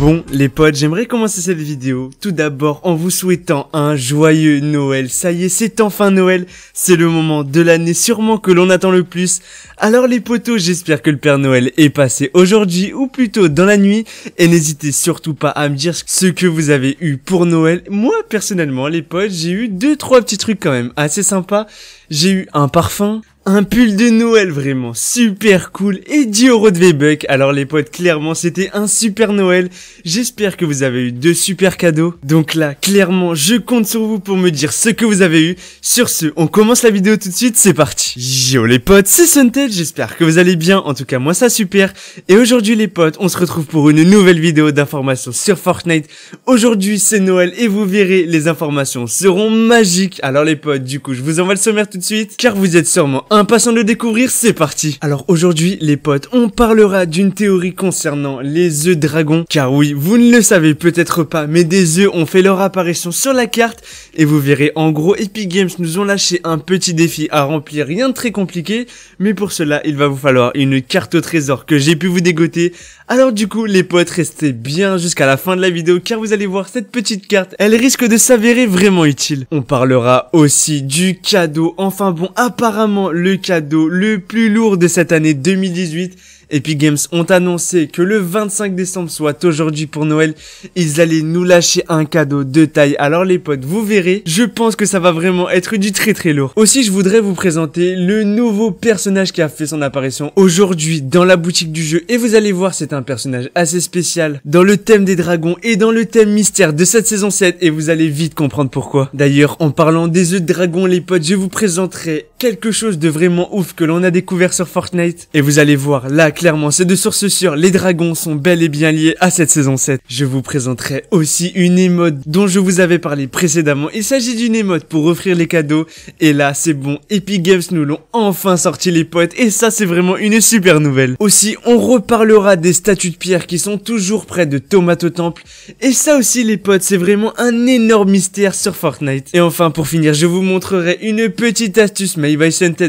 Bon les potes, j'aimerais commencer cette vidéo tout d'abord en vous souhaitant un joyeux Noël. Ça y est, c'est enfin Noël, c'est le moment de l'année sûrement que l'on attend le plus. Alors les potos, j'espère que le Père Noël est passé aujourd'hui ou plutôt dans la nuit et n'hésitez surtout pas à me dire ce que vous avez eu pour Noël. Moi personnellement les potes, j'ai eu deux trois petits trucs quand même assez sympas. J'ai eu un parfum, un pull de Noël vraiment super cool et 10 euros de V-Buck. Alors les potes, clairement, c'était un super Noël. J'espère que vous avez eu de super cadeaux. Donc là, clairement, je compte sur vous pour me dire ce que vous avez eu. Sur ce, on commence la vidéo tout de suite, c'est parti. Yo les potes, c'est Sunted, j'espère que vous allez bien. En tout cas, moi ça super. Et aujourd'hui les potes, on se retrouve pour une nouvelle vidéo d'informations sur Fortnite. Aujourd'hui, c'est Noël et vous verrez, les informations seront magiques. Alors les potes, du coup, je vous envoie le sommaire tout suite, car vous êtes sûrement impatient de découvrir, c'est parti Alors aujourd'hui, les potes, on parlera d'une théorie concernant les œufs dragons, car oui, vous ne le savez peut-être pas, mais des œufs ont fait leur apparition sur la carte, et vous verrez, en gros, Epic Games nous ont lâché un petit défi à remplir, rien de très compliqué, mais pour cela, il va vous falloir une carte au trésor que j'ai pu vous dégoter, alors du coup, les potes, restez bien jusqu'à la fin de la vidéo, car vous allez voir cette petite carte, elle risque de s'avérer vraiment utile. On parlera aussi du cadeau en Enfin bon, apparemment le cadeau le plus lourd de cette année 2018, Epic Games ont annoncé que le 25 décembre, soit aujourd'hui pour Noël, ils allaient nous lâcher un cadeau de taille. Alors les potes, vous verrez, je pense que ça va vraiment être du très très lourd. Aussi, je voudrais vous présenter le nouveau personnage qui a fait son apparition aujourd'hui dans la boutique du jeu. Et vous allez voir, c'est un personnage assez spécial dans le thème des dragons et dans le thème mystère de cette saison 7. Et vous allez vite comprendre pourquoi. D'ailleurs, en parlant des œufs de dragon, les potes, je vous présenterai quelque chose de vraiment ouf que l'on a découvert sur Fortnite. Et vous allez voir, là, clairement, c'est de source sûre, les dragons sont bel et bien liés à cette saison 7. Je vous présenterai aussi une émote dont je vous avais parlé précédemment. Il s'agit d'une émote pour offrir les cadeaux. Et là, c'est bon, Epic Games nous l'ont enfin sorti les potes. Et ça, c'est vraiment une super nouvelle. Aussi, on reparlera des statues de pierre qui sont toujours près de Tomato Temple. Et ça aussi, les potes, c'est vraiment un énorme mystère sur Fortnite. Et enfin, pour finir, je vous montrerai une petite astuce My by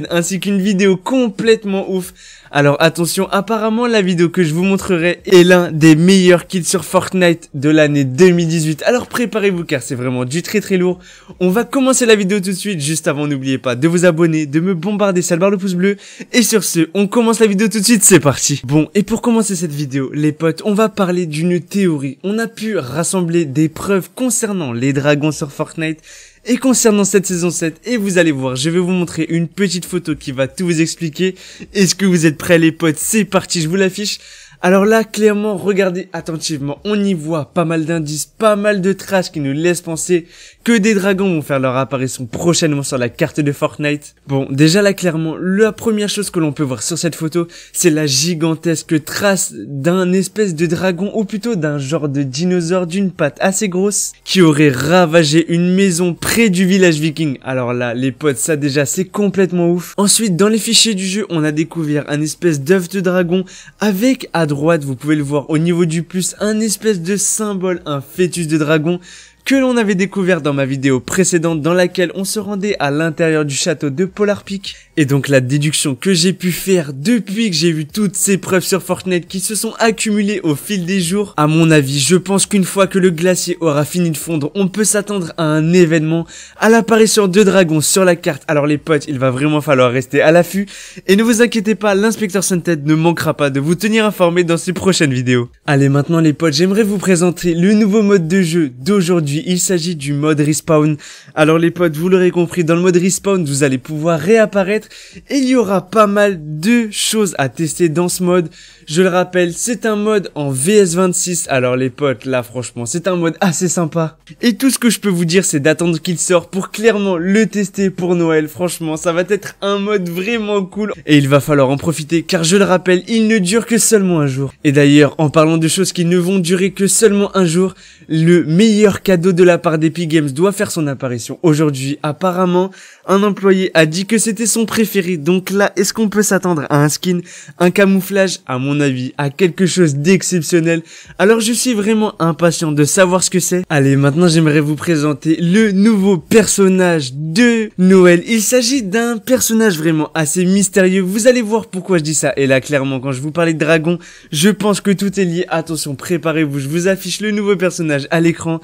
ainsi qu'une vidéo complètement ouf alors attention, apparemment la vidéo que je vous montrerai est l'un des meilleurs kills sur Fortnite de l'année 2018. Alors préparez-vous car c'est vraiment du très très lourd. On va commencer la vidéo tout de suite. Juste avant, n'oubliez pas de vous abonner, de me bombarder, ça le barre le pouce bleu. Et sur ce, on commence la vidéo tout de suite, c'est parti. Bon, et pour commencer cette vidéo, les potes, on va parler d'une théorie. On a pu rassembler des preuves concernant les dragons sur Fortnite et concernant cette saison 7, et vous allez voir, je vais vous montrer une petite photo qui va tout vous expliquer. Est-ce que vous êtes prêts les potes C'est parti, je vous l'affiche. Alors là, clairement, regardez attentivement, on y voit pas mal d'indices, pas mal de traces qui nous laissent penser que des dragons vont faire leur apparition prochainement sur la carte de Fortnite. Bon, déjà là, clairement, la première chose que l'on peut voir sur cette photo, c'est la gigantesque trace d'un espèce de dragon, ou plutôt d'un genre de dinosaure d'une patte assez grosse, qui aurait ravagé une maison près du village viking. Alors là, les potes, ça déjà, c'est complètement ouf. Ensuite, dans les fichiers du jeu, on a découvert un espèce d'œuf de dragon avec à droite, vous pouvez le voir au niveau du plus, un espèce de symbole, un fœtus de dragon que l'on avait découvert dans ma vidéo précédente dans laquelle on se rendait à l'intérieur du château de Polar Peak. Et donc la déduction que j'ai pu faire depuis que j'ai vu toutes ces preuves sur Fortnite qui se sont accumulées au fil des jours, à mon avis, je pense qu'une fois que le glacier aura fini de fondre, on peut s'attendre à un événement, à l'apparition de dragons sur la carte. Alors les potes, il va vraiment falloir rester à l'affût. Et ne vous inquiétez pas, l'inspecteur Sunted ne manquera pas de vous tenir informé dans ses prochaines vidéos. Allez maintenant les potes, j'aimerais vous présenter le nouveau mode de jeu d'aujourd'hui il s'agit du mode respawn. Alors les potes, vous l'aurez compris, dans le mode respawn, vous allez pouvoir réapparaître et il y aura pas mal de choses à tester dans ce mode. Je le rappelle, c'est un mode en VS26, alors les potes, là franchement, c'est un mode assez sympa. Et tout ce que je peux vous dire, c'est d'attendre qu'il sorte pour clairement le tester pour Noël. Franchement, ça va être un mode vraiment cool et il va falloir en profiter car je le rappelle, il ne dure que seulement un jour. Et d'ailleurs, en parlant de choses qui ne vont durer que seulement un jour, le meilleur cadeau de la part d'Epic Games doit faire son apparition aujourd'hui. Apparemment, un employé a dit que c'était son préféré. Donc là, est-ce qu'on peut s'attendre à un skin, un camouflage, à mon avis, à quelque chose d'exceptionnel Alors je suis vraiment impatient de savoir ce que c'est. Allez, maintenant j'aimerais vous présenter le nouveau personnage de Noël. Il s'agit d'un personnage vraiment assez mystérieux. Vous allez voir pourquoi je dis ça. Et là, clairement, quand je vous parlais de dragon, je pense que tout est lié. Attention, préparez-vous. Je vous affiche le nouveau personnage à l'écran.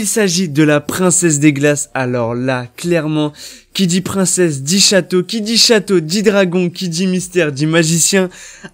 Il s'agit de la princesse des glaces. Alors là, clairement, qui dit princesse dit château, qui dit château dit dragon, qui dit mystère dit magicien.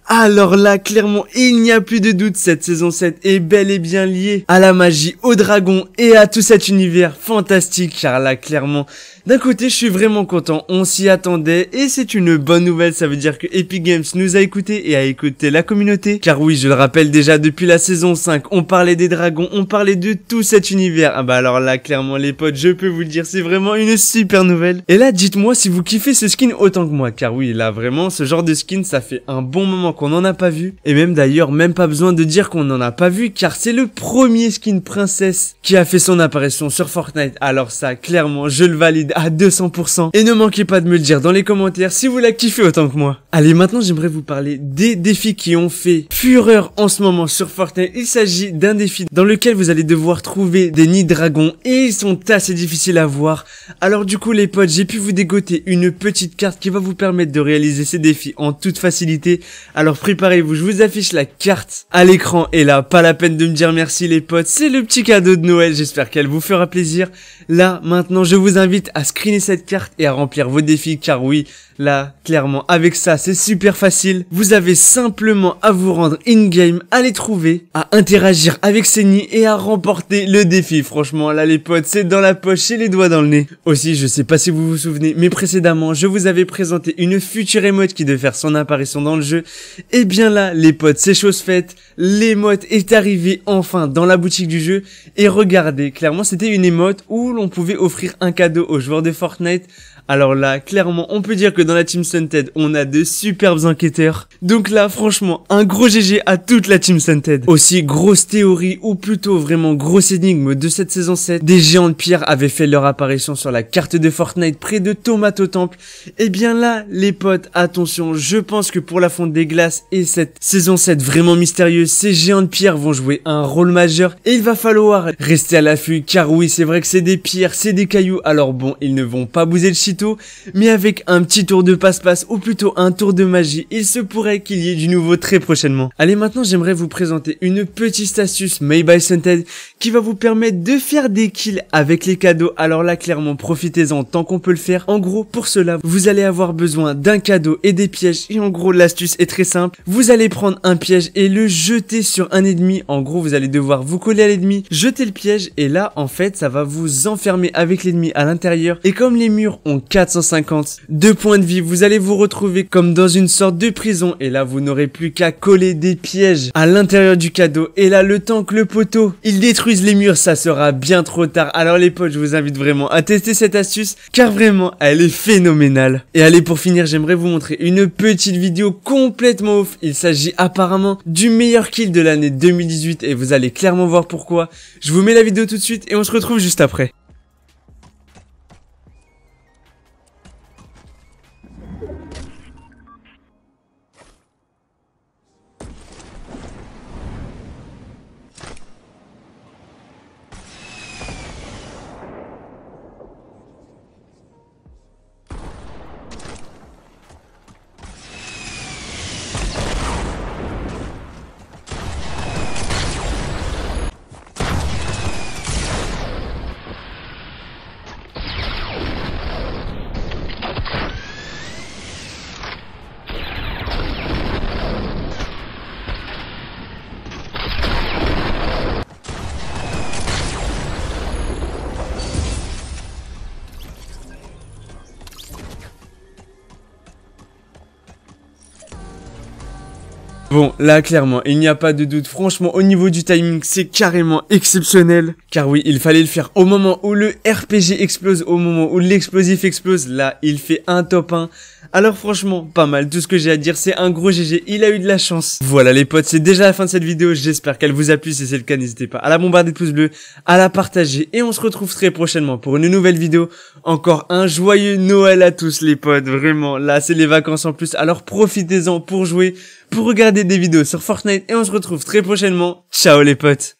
Alors là, clairement, il n'y a plus de doute, cette saison 7 est bel et bien liée à la magie, aux dragon et à tout cet univers fantastique, car là, clairement, d'un côté, je suis vraiment content, on s'y attendait, et c'est une bonne nouvelle, ça veut dire que Epic Games nous a écoutés et a écouté la communauté, car oui, je le rappelle déjà, depuis la saison 5, on parlait des dragons, on parlait de tout cet univers. Ah bah alors là, clairement, les potes, je peux vous le dire, c'est vraiment une super nouvelle. Et là, dites-moi si vous kiffez ce skin autant que moi, car oui, là vraiment, ce genre de skin, ça fait un bon moment qu'on n'en a pas vu. Et même d'ailleurs, même pas besoin de dire qu'on n'en a pas vu, car c'est le premier skin princesse qui a fait son apparition sur Fortnite. Alors ça, clairement, je le valide à 200%. Et ne manquez pas de me le dire dans les commentaires si vous la kiffez autant que moi. Allez, maintenant, j'aimerais vous parler des défis qui ont fait fureur en ce moment sur Fortnite. Il s'agit d'un défi dans lequel vous allez devoir trouver des nids dragons et ils sont assez difficiles à voir. Alors du coup, les potes, j'ai j'ai pu vous dégoter une petite carte qui va vous permettre de réaliser ces défis en toute facilité. Alors préparez-vous, je vous affiche la carte à l'écran et là, pas la peine de me dire merci les potes, c'est le petit cadeau de Noël, j'espère qu'elle vous fera plaisir. Là, maintenant, je vous invite à screener cette carte et à remplir vos défis car oui, là, clairement, avec ça, c'est super facile. Vous avez simplement à vous rendre in-game, à les trouver, à interagir avec ces nids et à remporter le défi. Franchement, là les potes, c'est dans la poche et les doigts dans le nez. Aussi, je sais pas si vous vous vous souvenez, mais précédemment, je vous avais présenté une future émote qui devait faire son apparition dans le jeu. Et eh bien là, les potes, c'est chose faite, l'émote est arrivée enfin dans la boutique du jeu. Et regardez, clairement, c'était une émote où l'on pouvait offrir un cadeau aux joueurs de Fortnite alors là, clairement, on peut dire que dans la Team Scented, on a de superbes enquêteurs. Donc là, franchement, un gros GG à toute la Team Scented. Aussi, grosse théorie, ou plutôt vraiment grosse énigme de cette saison 7, des géants de pierre avaient fait leur apparition sur la carte de Fortnite près de Tomato Temple. Et eh bien là, les potes, attention, je pense que pour la fonte des glaces et cette saison 7 vraiment mystérieuse, ces géants de pierre vont jouer un rôle majeur et il va falloir rester à l'affût car oui, c'est vrai que c'est des pierres, c'est des cailloux. Alors bon, ils ne vont pas bouser le shit mais avec un petit tour de passe-passe ou plutôt un tour de magie, il se pourrait qu'il y ait du nouveau très prochainement. Allez maintenant j'aimerais vous présenter une petite astuce Made by Sunted qui va vous permettre de faire des kills avec les cadeaux, alors là clairement profitez-en tant qu'on peut le faire. En gros pour cela vous allez avoir besoin d'un cadeau et des pièges et en gros l'astuce est très simple, vous allez prendre un piège et le jeter sur un ennemi, en gros vous allez devoir vous coller à l'ennemi, jeter le piège et là en fait ça va vous enfermer avec l'ennemi à l'intérieur et comme les murs ont 450. Deux points de vie, vous allez vous retrouver comme dans une sorte de prison et là vous n'aurez plus qu'à coller des pièges à l'intérieur du cadeau et là le temps que le poteau, il détruise les murs, ça sera bien trop tard. Alors les potes, je vous invite vraiment à tester cette astuce car vraiment elle est phénoménale. Et allez pour finir, j'aimerais vous montrer une petite vidéo complètement ouf. Il s'agit apparemment du meilleur kill de l'année 2018 et vous allez clairement voir pourquoi. Je vous mets la vidéo tout de suite et on se retrouve juste après. Bon, là clairement, il n'y a pas de doute. Franchement, au niveau du timing, c'est carrément exceptionnel. Car oui, il fallait le faire au moment où le RPG explose, au moment où l'explosif explose. Là, il fait un top 1. Alors franchement, pas mal. Tout ce que j'ai à dire, c'est un gros GG. Il a eu de la chance. Voilà les potes, c'est déjà la fin de cette vidéo. J'espère qu'elle vous a plu. Si c'est le cas, n'hésitez pas à la bombarder de pouces bleus, à la partager. Et on se retrouve très prochainement pour une nouvelle vidéo. Encore un joyeux Noël à tous les potes. Vraiment, là, c'est les vacances en plus. Alors profitez-en pour jouer pour regarder des vidéos sur Fortnite et on se retrouve très prochainement. Ciao les potes